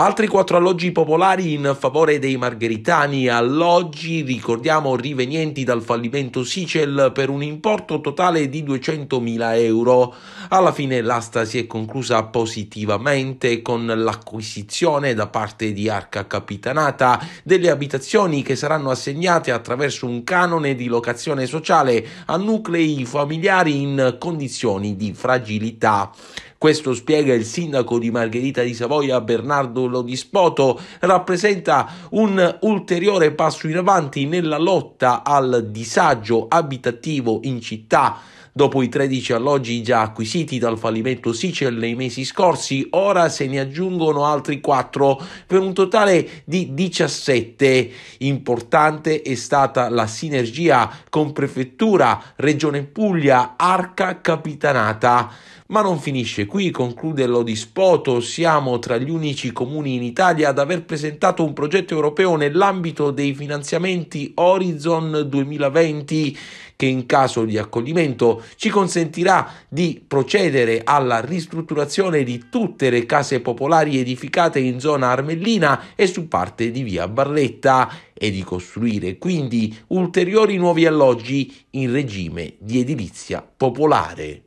Altri quattro alloggi popolari in favore dei margheritani, alloggi, ricordiamo, rivenienti dal fallimento Sicel per un importo totale di 200.000 euro. Alla fine l'asta si è conclusa positivamente con l'acquisizione da parte di Arca Capitanata delle abitazioni che saranno assegnate attraverso un canone di locazione sociale a nuclei familiari in condizioni di fragilità. Questo spiega il sindaco di Margherita di Savoia Bernardo Lodispoto, rappresenta un ulteriore passo in avanti nella lotta al disagio abitativo in città. Dopo i 13 alloggi già acquisiti dal fallimento Sicel nei mesi scorsi, ora se ne aggiungono altri 4 per un totale di 17. Importante è stata la sinergia con Prefettura, Regione Puglia, Arca Capitanata. Ma non finisce qui conclude Lodispoto, siamo tra gli unici comuni in Italia ad aver presentato un progetto europeo nell'ambito dei finanziamenti Horizon 2020 che in caso di accoglimento ci consentirà di procedere alla ristrutturazione di tutte le case popolari edificate in zona armellina e su parte di via Barletta e di costruire quindi ulteriori nuovi alloggi in regime di edilizia popolare.